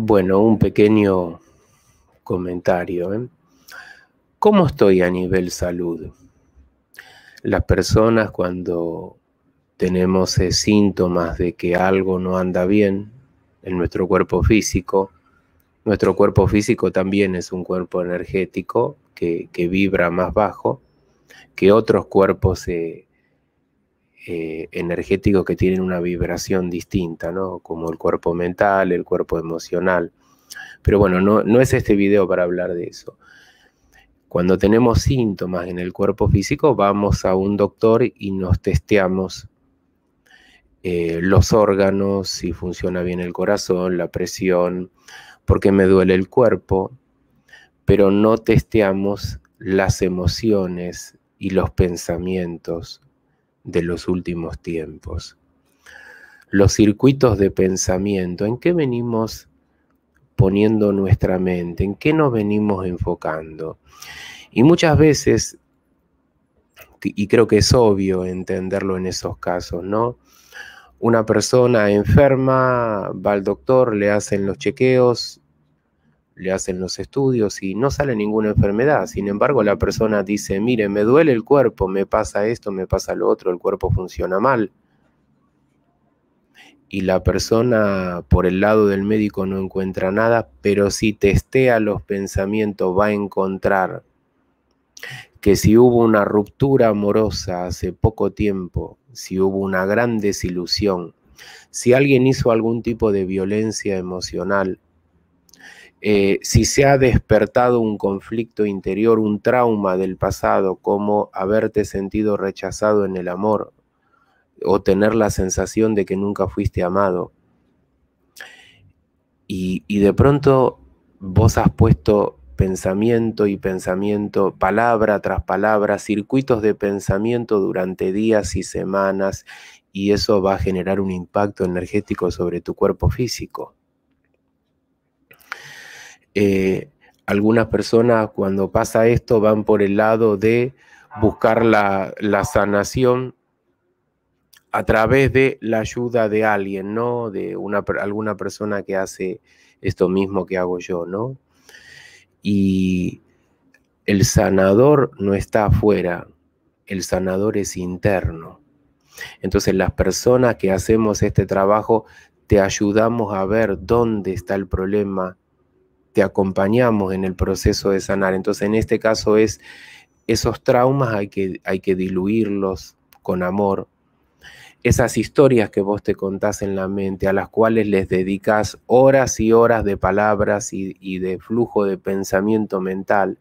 Bueno, un pequeño comentario. ¿eh? ¿Cómo estoy a nivel salud? Las personas cuando tenemos eh, síntomas de que algo no anda bien en nuestro cuerpo físico, nuestro cuerpo físico también es un cuerpo energético que, vibra más bajo que otros cuerpos eh, eh, energéticos que tienen una vibración distinta, ¿no? Como el cuerpo mental, el cuerpo emocional. Pero bueno, no, es este video para hablar de eso. Cuando tenemos síntomas en el cuerpo físico, vamos a un doctor y nos testeamos eh, los órganos, si funciona bien el corazón, la presión, por qué me duele el cuerpo, pero no testeamos las emociones y los pensamientos de los últimos tiempos. Los circuitos de pensamiento, ¿en qué venimos poniendo nuestra mente? ¿En qué nos venimos enfocando? Y muchas veces, y creo que es obvio entenderlo en esos casos, ¿no? Una persona enferma va al doctor, le hacen los chequeos, le hacen los estudios y no sale ninguna enfermedad. Sin embargo, la persona dice, mire, me duele el cuerpo, me pasa esto, me pasa lo otro, el cuerpo funciona mal. Y la persona por el lado del médico no encuentra nada, pero si testea los pensamientos va a encontrar que si hubo una ruptura amorosa hace poco tiempo, si hubo una gran desilusión, si alguien hizo algún tipo de violencia emocional, eh, si se ha despertado un conflicto interior, un trauma del pasado, como haberte sentido rechazado en el amor o tener la sensación de que nunca fuiste amado. y de pronto vos has puesto pensamiento y pensamiento, palabra tras palabra, circuitos de pensamiento durante días y semanas, y eso va a generar un impacto energético sobre tu cuerpo físico. Eh, algunas personas cuando pasa esto van por el lado de buscar la, sanación a través de la ayuda de alguien, ¿no? De una, alguna persona que hace esto mismo que hago yo, ¿no? Y el sanador no está afuera, el sanador es interno. Entonces las personas que hacemos este trabajo te ayudamos a ver dónde está el problema acompañamos en el proceso de sanar. Entonces, en este caso es, esos traumas hay que, hay que diluirlos con amor. Esas historias que vos te contás en la mente, a las cuales les dedicas horas y horas de palabras y, de flujo de pensamiento mental,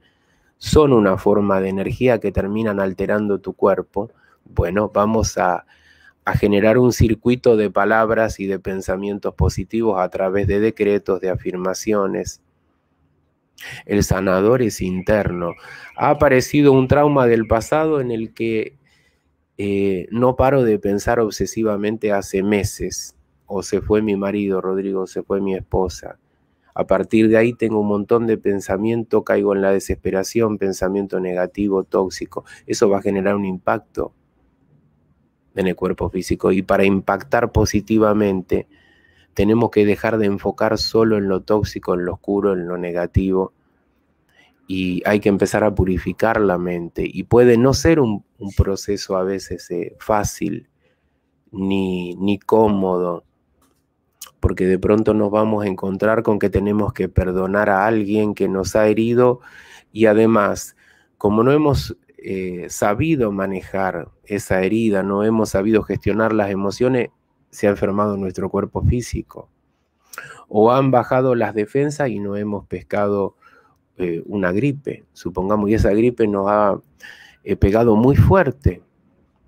son una forma de energía que terminan alterando tu cuerpo. Bueno, vamos a a generar un circuito de palabras y de pensamientos positivos a través de decretos, de afirmaciones, el sanador es interno. Ha aparecido un trauma del pasado en el que eh, no paro de pensar obsesivamente hace meses. O se fue mi marido, Rodrigo, o se fue mi esposa. A partir de ahí tengo un montón de pensamiento, caigo en la desesperación, pensamiento negativo, tóxico. Eso va a generar un impacto en el cuerpo físico. Y para impactar positivamente, tenemos que dejar de enfocar solo en lo tóxico, en lo oscuro, en lo negativo. Y hay que empezar a purificar la mente. Y puede no ser un, proceso a veces eh, fácil ni, ni cómodo, porque de pronto nos vamos a encontrar con que tenemos que perdonar a alguien que nos ha herido y además, como no hemos eh, sabido manejar esa herida, no hemos sabido gestionar las emociones, se ha enfermado nuestro cuerpo físico. O han bajado las defensas y no hemos pescado eh, una gripe, supongamos, que esa gripe nos ha eh, pegado muy fuerte.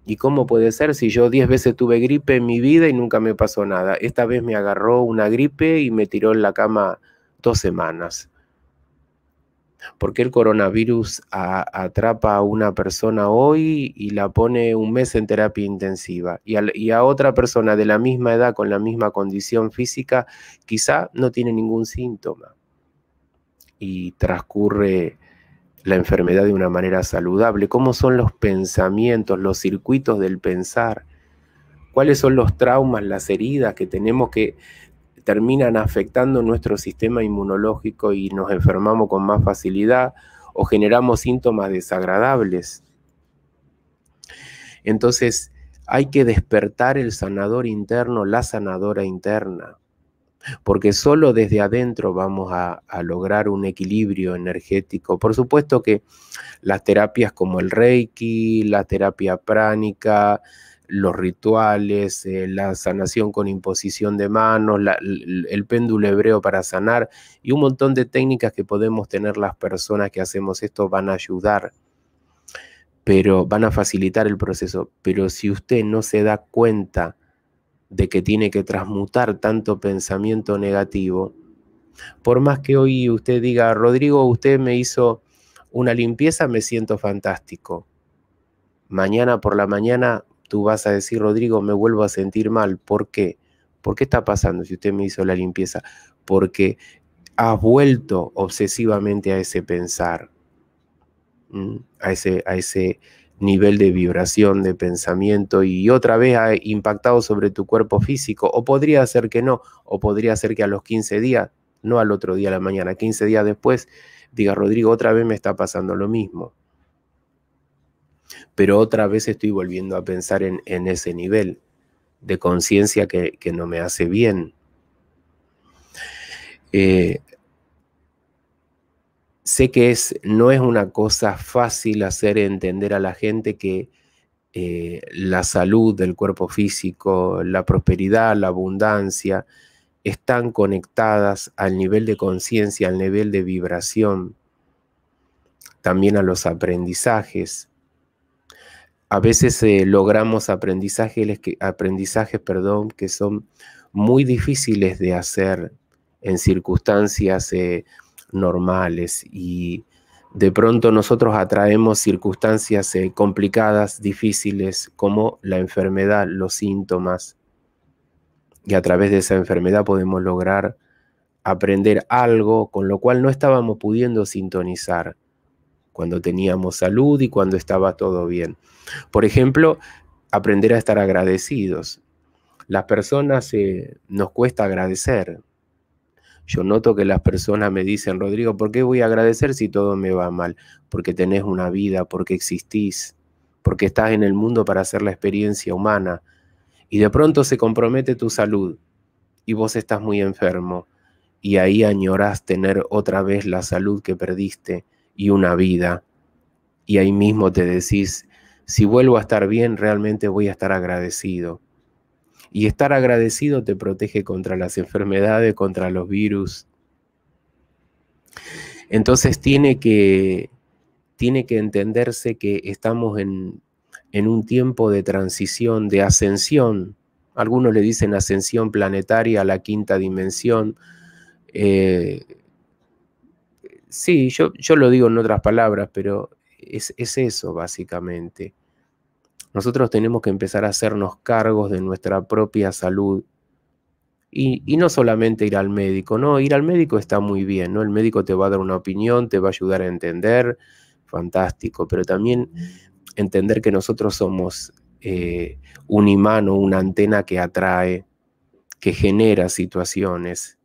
¿Y cómo puede ser si yo diez veces tuve gripe en mi vida y nunca me pasó nada? Esta vez me agarró una gripe y me tiró en la cama dos semanas. ¿Por qué el coronavirus atrapa a una persona hoy y la pone un mes en terapia intensiva? y a otra persona de la misma edad, con la misma condición física, quizá no tiene ningún síntoma y transcurre la enfermedad de una manera saludable, cómo son los pensamientos, los circuitos del pensar, cuáles son los traumas, las heridas que tenemos que terminan afectando nuestro sistema inmunológico y nos enfermamos con más facilidad o generamos síntomas desagradables. Entonces, hay que despertar el sanador interno, la sanadora interna, porque solo desde adentro vamos a, lograr un equilibrio energético. Por supuesto que las terapias como el Reiki, la terapia pránica, los rituales, eh, la sanación con imposición de manos, el péndulo hebreo para sanar y un montón de técnicas que podemos tener las personas que hacemos esto van a ayudar, pero van a facilitar el proceso. Pero si usted no se da cuenta de que tiene que transmutar tanto pensamiento negativo, por más que hoy usted diga, Rodrigo, usted me hizo una limpieza, me siento fantástico. Mañana por la mañana tú vas a decir, Rodrigo, me vuelvo a sentir mal. ¿Por qué? ¿Por qué está pasando si usted me hizo la limpieza? Porque has vuelto obsesivamente a ese pensar, a ese, a ese nivel de vibración, de pensamiento y otra vez ha impactado sobre tu cuerpo físico. O podría ser que no, o podría ser que a los 15 días, no al otro día a la mañana, 15 días después, diga, Rodrigo, otra vez me está pasando lo mismo pero otra vez estoy volviendo a pensar en, ese nivel de conciencia que, no me hace bien. Eh, sé que es, no es una cosa fácil hacer entender a la gente que eh, la salud del cuerpo físico, la prosperidad, la abundancia, están conectadas al nivel de conciencia, al nivel de vibración, también a los aprendizajes a veces eh, logramos aprendizajes, que, aprendizajes perdón, que son muy difíciles de hacer en circunstancias eh, normales y de pronto nosotros atraemos circunstancias eh, complicadas, difíciles, como la enfermedad, los síntomas, y a través de esa enfermedad podemos lograr aprender algo con lo cual no estábamos pudiendo sintonizar cuando teníamos salud y cuando estaba todo bien. Por ejemplo, aprender a estar agradecidos. Las personas eh, nos cuesta agradecer. Yo noto que las personas me dicen, Rodrigo, ¿por qué voy a agradecer si todo me va mal? Porque tenés una vida, porque existís, porque estás en el mundo para hacer la experiencia humana. Y de pronto se compromete tu salud y vos estás muy enfermo y ahí añorás tener otra vez la salud que perdiste y una vida. Y ahí mismo te decís, si vuelvo a estar bien, realmente voy a estar agradecido. Y estar agradecido te protege contra las enfermedades, contra los virus. Entonces tiene que, tiene que entenderse que estamos en, en un tiempo de transición, de ascensión. Algunos le dicen ascensión planetaria a la quinta dimensión. Eh, Sí, yo, yo lo digo en otras palabras, pero es, eso básicamente. Nosotros tenemos que empezar a hacernos cargos de nuestra propia salud y, no solamente ir al médico, no, ir al médico está muy bien, ¿no? El médico te va a dar una opinión, te va a ayudar a entender, fantástico, pero también entender que nosotros somos eh, un imán o una antena que atrae, que genera situaciones,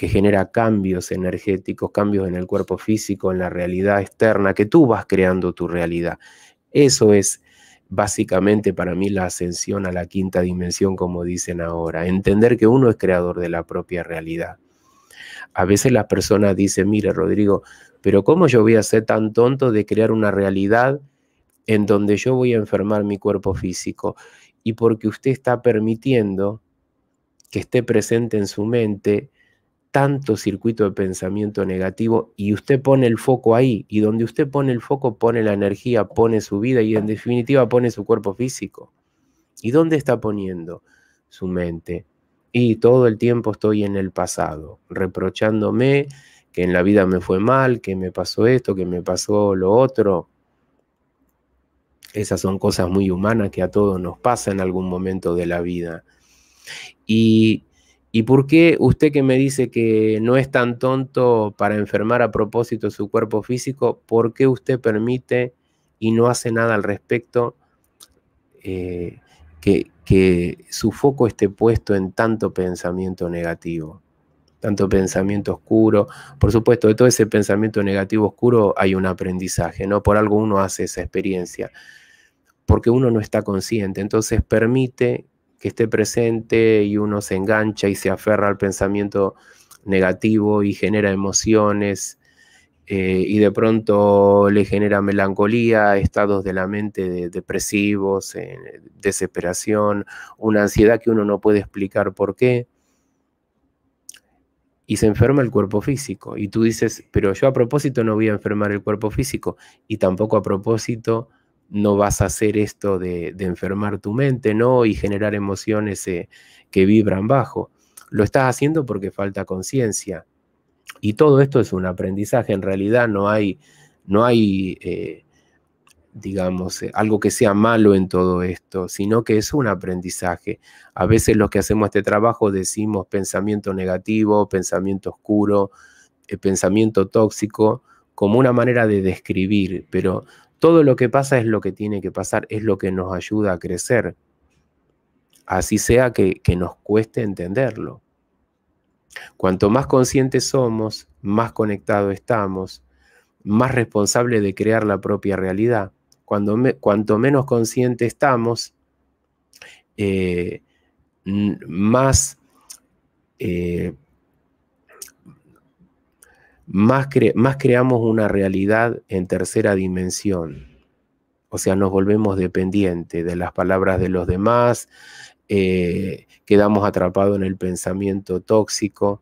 que genera cambios energéticos, cambios en el cuerpo físico, en la realidad externa, que tú vas creando tu realidad. Eso es básicamente para mí la ascensión a la quinta dimensión, como dicen ahora, entender que uno es creador de la propia realidad. A veces las personas dicen, mire Rodrigo, pero ¿cómo yo voy a ser tan tonto de crear una realidad en donde yo voy a enfermar mi cuerpo físico? Y porque usted está permitiendo que esté presente en su mente tanto circuito de pensamiento negativo y usted pone el foco ahí y donde usted pone el foco pone la energía, pone su vida y en definitiva pone su cuerpo físico. ¿Y dónde está poniendo su mente? Y todo el tiempo estoy en el pasado, reprochándome que en la vida me fue mal, que me pasó esto, que me pasó lo otro. Esas son cosas muy humanas que a todos nos pasa en algún momento de la vida. Y ¿Y por qué usted que me dice que no es tan tonto para enfermar a propósito su cuerpo físico, por qué usted permite y no hace nada al respecto eh, que, que su foco esté puesto en tanto pensamiento negativo? tanto pensamiento oscuro. Por supuesto, de todo ese pensamiento negativo oscuro hay un aprendizaje, ¿no? Por algo uno hace esa experiencia, porque uno no está consciente. Entonces permite que esté presente y uno se engancha y se aferra al pensamiento negativo y genera emociones eh, y de pronto le genera melancolía, estados de la mente depresivos, eh, desesperación, una ansiedad que uno no puede explicar por qué. Y se enferma el cuerpo físico. Y tú dices, pero yo a propósito no voy a enfermar el cuerpo físico y tampoco a propósito no vas a hacer esto de, enfermar tu mente, ¿no? Y generar emociones eh, que vibran bajo. Lo estás haciendo porque falta conciencia. Y todo esto es un aprendizaje. En realidad no hay, no hay eh, digamos, eh, algo que sea malo en todo esto, sino que es un aprendizaje. A veces los que hacemos este trabajo decimos pensamiento negativo, pensamiento oscuro, pensamiento tóxico, como una manera de describir, pero todo lo que pasa es lo que tiene que pasar, es lo que nos ayuda a crecer. Así sea que, nos cueste entenderlo. Cuanto más conscientes somos, más conectados estamos, más responsables de crear la propia realidad. Cuando cuanto menos conscientes estamos, eh, más eh, más, creamos una realidad en tercera dimensión. O sea, nos volvemos dependientes de las palabras de los demás, eh, quedamos atrapados en el pensamiento tóxico.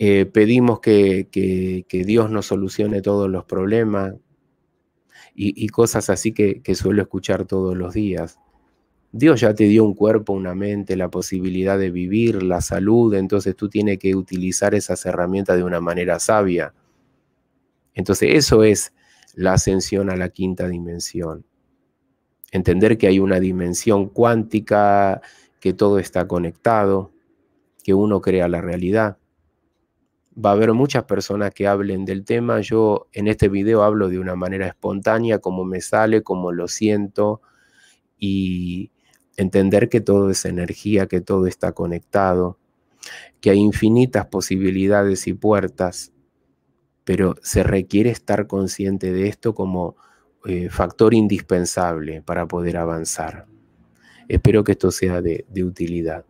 Eh, pedimos que, Dios nos solucione todos los problemas y, cosas así que suelo escuchar todos los días. Dios ya te dio un cuerpo, una mente, la posibilidad de vivir, la salud, entonces tú tienes que utilizar esas herramientas de una manera sabia. Entonces eso es la ascensión a la quinta dimensión. Entender que hay una dimensión cuántica, que todo está conectado, que uno crea la realidad. Va a haber muchas personas que hablen del tema. Yo en este video hablo de una manera espontánea, como me sale, como lo siento y entender que todo es energía, que todo está conectado, que hay infinitas posibilidades y puertas, pero se requiere estar consciente de esto como eh, factor indispensable para poder avanzar. Espero que esto sea de utilidad.